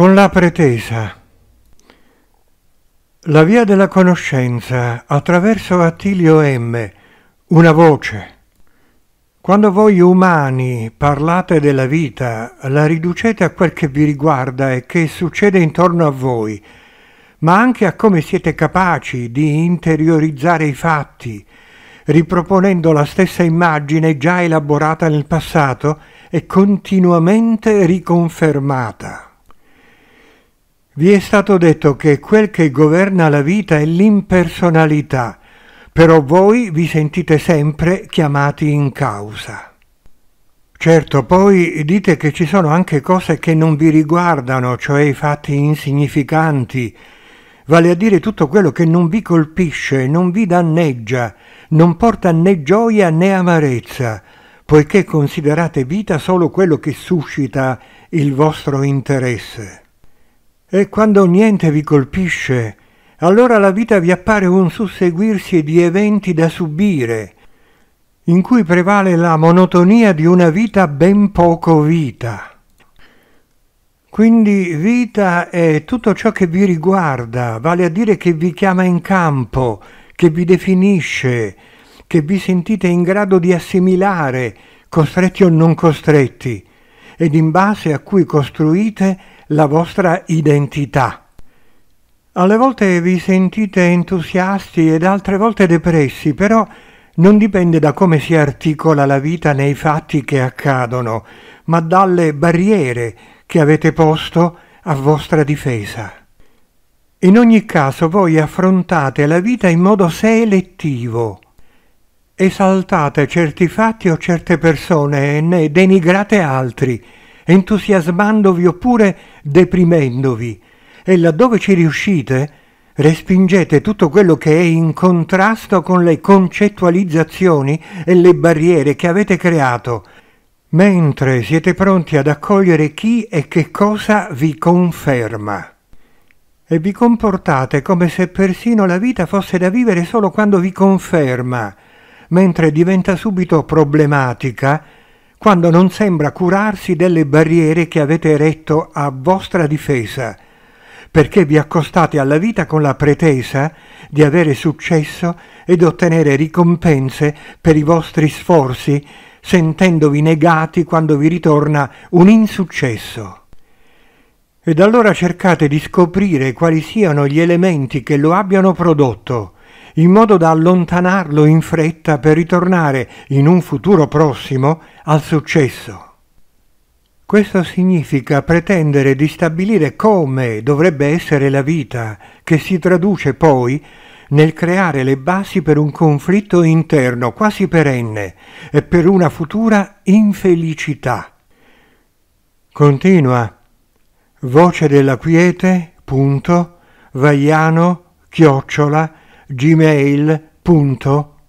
Con la pretesa. La via della conoscenza attraverso Attilio M, una voce. Quando voi umani parlate della vita, la riducete a quel che vi riguarda e che succede intorno a voi, ma anche a come siete capaci di interiorizzare i fatti, riproponendo la stessa immagine già elaborata nel passato e continuamente riconfermata vi è stato detto che quel che governa la vita è l'impersonalità, però voi vi sentite sempre chiamati in causa. Certo, poi dite che ci sono anche cose che non vi riguardano, cioè i fatti insignificanti, vale a dire tutto quello che non vi colpisce, non vi danneggia, non porta né gioia né amarezza, poiché considerate vita solo quello che suscita il vostro interesse. E quando niente vi colpisce, allora la vita vi appare un susseguirsi di eventi da subire, in cui prevale la monotonia di una vita ben poco vita. Quindi vita è tutto ciò che vi riguarda, vale a dire che vi chiama in campo, che vi definisce, che vi sentite in grado di assimilare, costretti o non costretti, ed in base a cui costruite la vostra identità. Alle volte vi sentite entusiasti ed altre volte depressi, però non dipende da come si articola la vita nei fatti che accadono, ma dalle barriere che avete posto a vostra difesa. In ogni caso voi affrontate la vita in modo selettivo. Esaltate certi fatti o certe persone e ne denigrate altri entusiasmandovi oppure deprimendovi e laddove ci riuscite respingete tutto quello che è in contrasto con le concettualizzazioni e le barriere che avete creato, mentre siete pronti ad accogliere chi e che cosa vi conferma. E vi comportate come se persino la vita fosse da vivere solo quando vi conferma, mentre diventa subito problematica quando non sembra curarsi delle barriere che avete eretto a vostra difesa, perché vi accostate alla vita con la pretesa di avere successo ed ottenere ricompense per i vostri sforzi, sentendovi negati quando vi ritorna un insuccesso. Ed allora cercate di scoprire quali siano gli elementi che lo abbiano prodotto, in modo da allontanarlo in fretta per ritornare in un futuro prossimo al successo. Questo significa pretendere di stabilire come dovrebbe essere la vita, che si traduce poi nel creare le basi per un conflitto interno quasi perenne e per una futura infelicità. Continua. Voce della quiete, punto, Vaiano, chiocciola, gmail.com